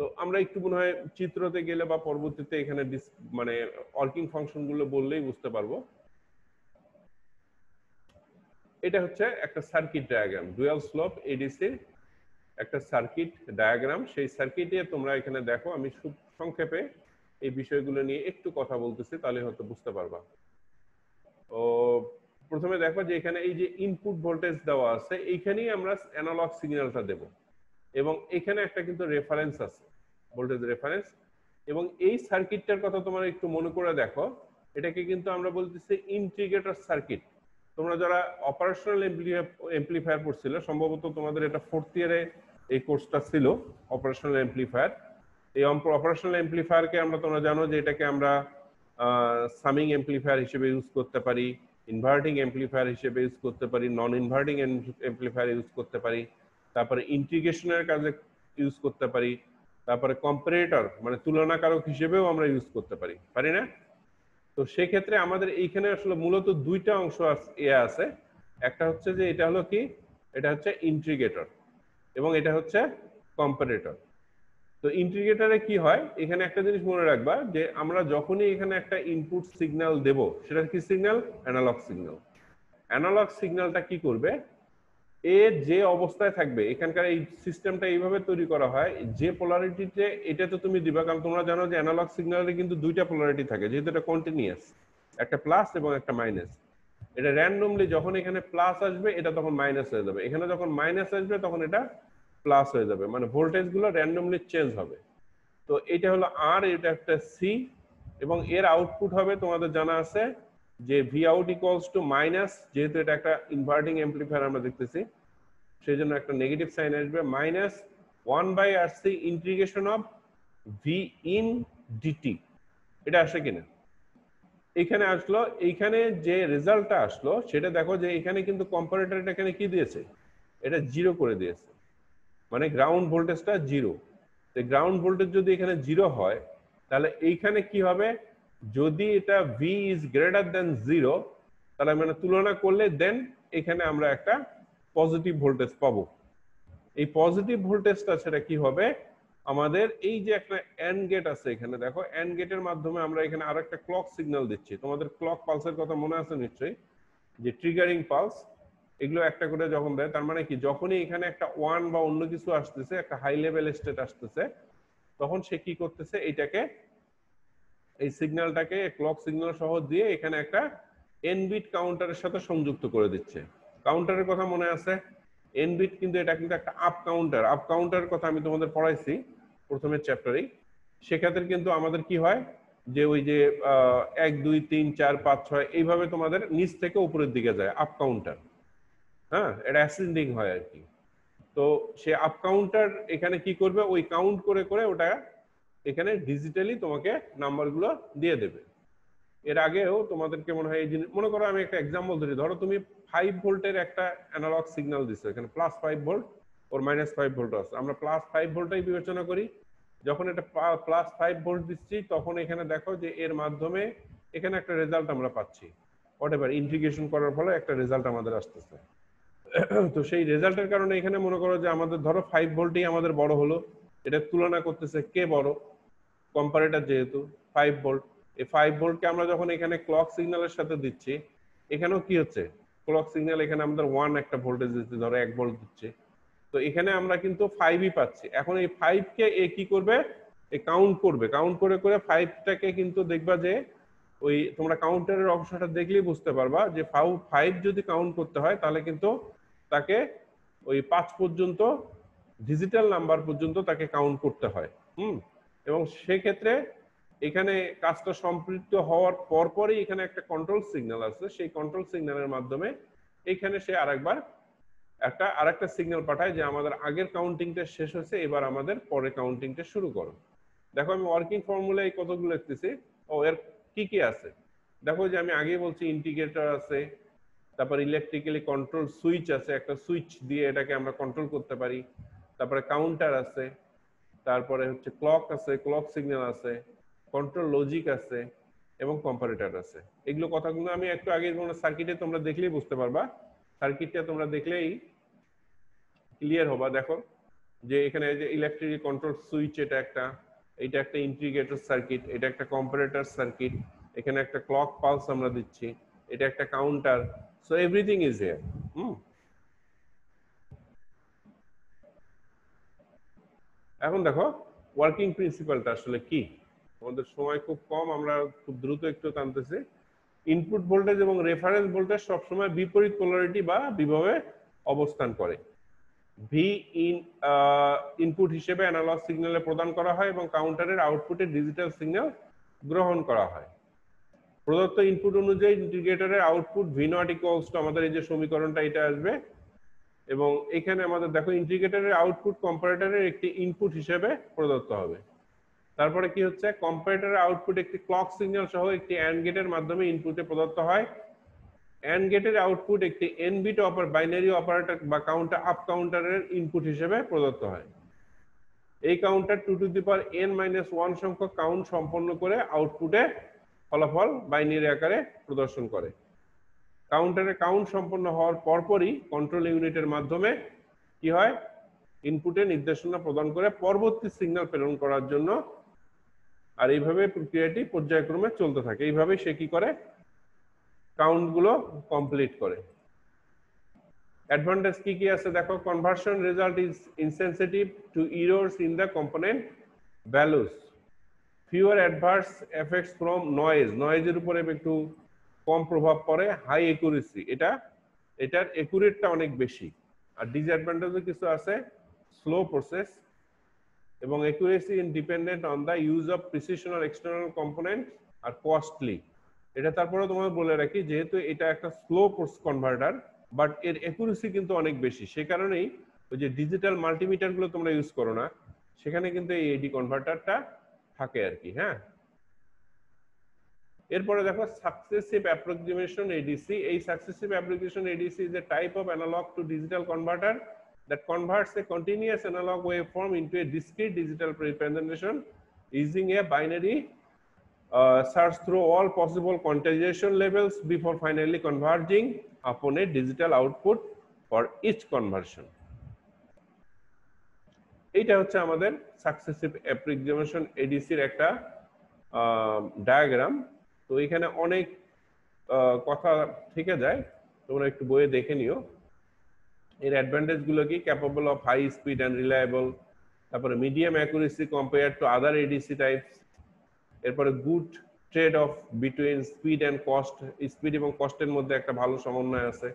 তো আমরা একটু মনে হয় চিত্রতে গেলে বা পরবর্তীতে এখানে মানে অর্কিং ফাংশনগুলো বললেই বুঝতে পারবো এটা হচ্ছে একটা সার্কিট ডায়াগ্রাম ডুয়াল স্লোপ এডিসির একটা সার্কিট ডায়াগ্রাম সেই সার্কিটে তোমরা এখানে দেখো আমি সংক্ষেপে এই বিষয়গুলো নিয়ে একটু কথা বলতেছি তাহলে হয়তো বুঝতে পারবা ও প্রথমে দেখো যে এখানে এই যে ইনপুট ভোল্টেজ দেওয়া আছে এইখানেই আমরা অ্যানালগ সিগন্যালটা দেব এবং এখানে একটা কিন্তু রেফারেন্স আছে ভোল্টেজ রেফারেন্স এবং এই সার্কিটটার কথা তোমার একটু মনে করে দেখো এটাকে কিন্তু আমরা বলতেছি ইন্টিগ্রেটর সার্কিট তোমরা যারা অপারেশনাল এমপ্লিফায়ার পড়ছিলে সম্ভবত তোমাদের এটা ফোর্থ ইয়ারে এই কোর্সটা ছিল অপারেশনাল অ্যাম্পলিফায়ার এই অপারেশনাল অ্যাম্পলিফায়ারকে আমরা তোমরা জানো যে এটাকে আমরা সামিং অ্যাম্পলিফায়ার হিসেবে ইউজ করতে পারি ইনভার্টিং অ্যাম্পলিফায়ার হিসেবে ইউজ করতে পারি নন ইনভার্টিং অ্যাম্পলিফায়ার ইউজ করতে পারি তারপরে ইন্টিগ্রেশনের কাজে ইউজ করতে পারি তারপরে কম্পারেটর মানে তুলনাকারক হিসেবেও আমরা ইউজ করতে পারি পারি না তো সেক্ষেত্রে আমাদের এইখানে আসলে মূলত দুইটা অংশ এ আছে একটা হচ্ছে যে এটা হলো কি এটা হচ্ছে ইন্ট্রিগেটর এবং এটা হচ্ছে কম্পারেটর তো ইন্টিগ্রেটারে কি হয় এখানে একটা জিনিস মনে রাখবা যে আমরা যখনই এখানে একটা ইনপুট সিগন্যাল দেব সেটা কি সিগন্যাল অ্যানালগ সিগন্যাল অ্যানালগ সিগন্যালটা কি করবে এ যে অবস্থায় থাকবে এখানকার এই সিস্টেমটা এইভাবে তৈরি করা হয় যে পোলারিটিতে এটা তো তুমি দিবা কারণ তোমরা জানো যে অ্যানালগ সিগন্যালে কিন্তু দুইটা পোলারিটি থাকে যেহেতু এটা কন্টিনিউয়াস একটা প্লাস এবং একটা মাইনাস এটা র্যান্ডমলি যখন এখানে প্লাস আসবে এটা তখন মাইনাস হয়ে যাবে এখানে যখন মাইনাস আসবে তখন এটা প্লাস হয়ে যাবে মানে ভোল্টেজগুলো র্যান্ডমলি চেঞ্জ হবে তো এটা হলো আর এটা একটা সি এবং এর আউটপুট হবে তোমাদের জানা আছে যে V out equals to minus যেহেতু এটা একটা ইনভার্টিং অ্যাম্পলিফায়ার আমরা দেখতেছি সেই জন্য একটা নেগেটিভ সাইন আসবে minus one by R C integration of V in DT এটা আসে কিনা এখানে আসলো এইখানে যে রেজাল্টটা আসলো সেটা দেখো যে এখানে কিন্তু কম্পারেটরটা এখানে কি দিয়েছে এটা জিরো করে দিয়েছে মানে গ্রাউন্ড ভোল্টেজটা জিরো তো গ্রাউন্ড ভোল্টেজ যদি এখানে জিরো হয় তাহলে এইখানে কি হবে যদি এটা V is greater than zero তাহলে মানে তুলনা করলে দেন এখানে আমরা একটা পজিটিভ ভোল্টেজ পাবো এই পজিটিভ ভোল্টেজটা সেটা কি হবে আমাদের এই যে একটা অ্যান্ড গেট আছে এখানে দেখো অ্যান্ড গেটের মাধ্যমে আমরা এখানে আর একটা ক্লক সিগন্যাল দিচ্ছি তোমাদের ক্লক পালসের কথা মনে আছে নিশ্চয়ই যে ট্রিগারিং পালস এগুলো একটা করে যখন দেয় তার মানে কি যখনই এখানে একটা ওয়ান বা অন্য কিছু আসতেছে একটা হাই লেভেল স্টেট আসতেছে তখন সে কি করতেছে এইটাকে এই সিগন্যালটাকে ক্লক সিগন্যাল সহ দিয়ে এখানে একটা এনবিট কাউন্টারের সাথে সংযুক্ত করে দিচ্ছে কাউন্টারের কথা মনে আছে এনবিট কিন্তু এটা কিন্তু একটা আপ কাউন্টার আপ কাউন্টারের কথা আমি তোমাদের পড়াইছি প্রথমের চ্যাপ্টারেই সেক্ষেত্রে কিন্তু আমাদের কি হয় যে ওই যে এক দুই তিন চার পাঁচ ছয় এইভাবে তোমাদের নিচ থেকে উপরের দিকে যায় আপ কাউন্টার হ্যাঁ এটা অ্যাসেন্ডিং হয় আর কি তো সে আপ কাউন্টার এখানে কি করবে ওই কাউন্ট করে করে ওটা এখানে ডিজিটালি তোমাকে নাম্বারগুলো দিয়ে দেবে এর আগেও তোমাদেরকে মনে হয় এই জিনিস মনে করো আমি একটা এক্সাম্পল ধরি ধরো তুমি ফাইভ ভোল্টের একটা অ্যানালগ সিগন্যাল দিচ্ছ এখানে plus five volt or minus five volt আছে আমরা প্লাস ফাইভ ভোল্টটাই বিবেচনা করি যখন এটা প্লাস ফাইভ ভোল্ট দিচ্ছি তখন এখানে দেখো যে এর মাধ্যমে এখানে একটা রেজাল্ট আমরা পাচ্ছি হোয়াট এভার ইন্টিগ্রেশন করার ফলে একটা রেজাল্ট আমাদের আসতেছে তো সেই রেজাল্টের কারণে এখানে মনে করো যে আমাদের ধরো ফাইভ ভোল্টই আমাদের বড় হলো এটা তুলনা করতেছে কে বড় কম্পারেটার যেহেতু ফাইভ ভোল্ট এই ফাইভ ভোল্টকে আমরা যখন এখানে ক্লক সিগন্যালের সাথে দিচ্ছি এখানেও কি হচ্ছে ক্লক সিগন্যাল এখানে আমাদের ওয়ান একটা ভোল্টেজ দিচ্ছে ধরো এক ভোল্ট দিচ্ছে তো এখানে আমরা কিন্তু ফাইভই পাচ্ছি এখন এই ফাইভকে এ কি করবে এ কাউন্ট করবে কাউন্ট করে করে ফাইভটাকে কিন্তু দেখবা যে ওই তোমরা কাউন্টারের অংশটা দেখলেই বুঝতে পারবা যে ফাইভ যদি কাউন্ট করতে হয় তাহলে কিন্তু তাকে ওই পাঁচ পর্যন্ত ডিজিটাল নাম্বার পর্যন্ত তাকে কাউন্ট করতে হয় হুম এবং সেক্ষেত্রে এখানে কাজটা সম্পৃক্ত হওয়ার পরপরই এখানে একটা কন্ট্রোল সিগন্যাল আছে সেই কন্ট্রোল সিগন্যালের মাধ্যমে এখানে সে আরেকবার একটা আর একটা সিগন্যাল পাঠায় যে আমাদের আগের কাউন্টিংটা শেষ হয়েছে এবার আমাদের পরে কাউন্টিংটা শুরু করো দেখো আমি ওয়ার্কিং ফর্মুলায় কতগুলো লিখতেছি ও এর কি কি আছে দেখো যে আমি আগে বলছি ইন্টিগ্রেটর আছে তারপর ইলেকট্রিক্যালি কন্ট্রোল সুইচ আছে একটা সুইচ দিয়ে এটাকে আমরা কন্ট্রোল করতে পারি তারপরে কাউন্টার আছে তারপরে হচ্ছে ক্লক আছে ক্লক সিগন্যাল আছে কন্ট্রোল লজিক আছে এবং কম্পারেটর আছে এগুলো কথাগুলো আমি একটু আগে সার্কিটে তোমরা দেখলেই বুঝতে পারবা সার্কিটটা তোমরা দেখলেই ক্লিয়ার হবা দেখো যে এখানে যে ইলেকট্রিক কন্ট্রোল সুইচ এটা একটা এটা একটা ইন্টিগ্রেটর সার্কিট এটা একটা কম্পারেটর সার্কিট এখানে একটা ক্লক পালস আমরা দিচ্ছি এটা একটা counter so everything is here hmm এখন দেখো ওয়ার্কিং প্রিন্সিপালটা আসলে কি আমাদের সময় খুব কম আমরা খুব দ্রুত একটু টানতেছি ইনপুট ভোল্টেজ এবং রেফারেন্স ভোল্টেজ সবসময় বিপরীত পোলারিটি বা বিভাবে অবস্থান করে ভি ইন ইনপুট হিসেবে অ্যানালগ সিগন্যালে প্রদান করা হয় এবং কাউন্টারের আউটপুটে ডিজিটাল সিগন্যাল গ্রহণ করা হয় প্রদত্ত ইনপুট অনুযায়ী ইন্টিগ্রেটরের output V naught equals to আমাদের এই যে সমীকরণটা এটা আসবে এবং এখানে আমাদের দেখো ইন্টিগ্রেটরের আউটপুট কম্পারেটরের একটি ইনপুট হিসেবে প্রদত্ত হবে তারপরে কি হচ্ছে কম্পিউটার আউটপুট একটি ক্লক সিগন্যাল সহ একটি অ্যান্ড গেটের মাধ্যমে ইনপুটে প্রদত্ত হয় অ্যান্ড গেটের আউটপুট একটি এনবিট অপার বাইনারি অপারেটর বা কাউন্টার আপ কাউন্টারের ইনপুট হিসেবে প্রদত্ত হয় এই counter two to the power N minus one সংখ্যক কাউন্ট সম্পন্ন করে আউটপুটে ফলাফল বাইনারি আকারে প্রদর্শন করে কাউন্টারে কাউন্ট সম্পন্ন হওয়ার পরপরই কন্ট্রোল ইউনিটের মাধ্যমে কি হয় ইনপুটে নির্দেশনা প্রদান করে পরবর্তী সিগন্যাল প্রেরণ করার জন্য আর এইভাবে প্রক্রিয়াটি পর্যায়ক্রমে চলতে থাকে এইভাবে সে কি করে কাউন্টগুলো কমপ্লিট করে অ্যাডভান্টেজ কি কি আছে দেখো conversion result is insensitive to errors in the component values fewer adverse effects from noise নয়েজের উপরে একটু কম প্রভাব পড়ে হাই একুরেসি এটা এটার একুরেটটা অনেক বেশি আর ডিসঅ্যাডভান্টেজও কিছু আছে স্লো প্রসেস এবং accuracy in dependent on the use of precision আর এক্সটার্নাল কম্পোনেন্ট আর কস্টলি এটা তারপরে তোমাদের বলে রাখি যেহেতু এটা একটা স্লো কোর্স কনভার্টার বাট এর অ্যাকুরেসি কিন্তু অনেক বেশি সে কারণেই ওই যে ডিজিটাল মাল্টিমিটারগুলো তোমরা ইউজ করো না সেখানে কিন্তু এই এডি কনভার্টারটা থাকে আর কি হ্যাঁ এরপরে দেখো সাকসেসিভ অ্যাপ্রক্সিমেশন এডিসি এই successive approximation ADC is a type of analog to digital converter that converts a continuous analog waveform into a discrete digital representation using a binary uh, search through all possible quantization levels before finally converging upon a digital output for each conversion. এইটা হচ্ছে আমাদের successive অ্যাপ্রিক্সিমেশন এডিসির একটা diagram তো এখানে অনেক কথা থেকে যায় তোমরা একটু বইয়ে দেখে নিও এর গুলো কি capable of high speed and reliable তারপরে medium accuracy compare to other ADC types এরপরে good trade off between speed and cost speed এবং কস্টের মধ্যে একটা ভালো সমন্বয় আছে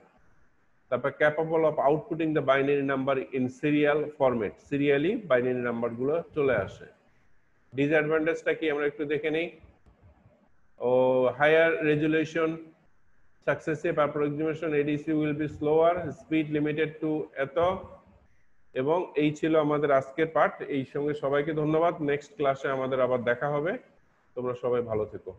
তারপর capable of outputting the binary number in serial format serially binary নাম্বারগুলো চলে আসে ডিসঅ্যাডভান্টেজটা কি আমরা একটু দেখে নিই ও higher resolution successive approximation ADC will be slower speed limited to এত এবং এই ছিল আমাদের আজকের পাঠ এই সঙ্গে সবাইকে ধন্যবাদ নেক্সট ক্লাসে আমাদের আবার দেখা হবে তোমরা সবাই ভালো থেকো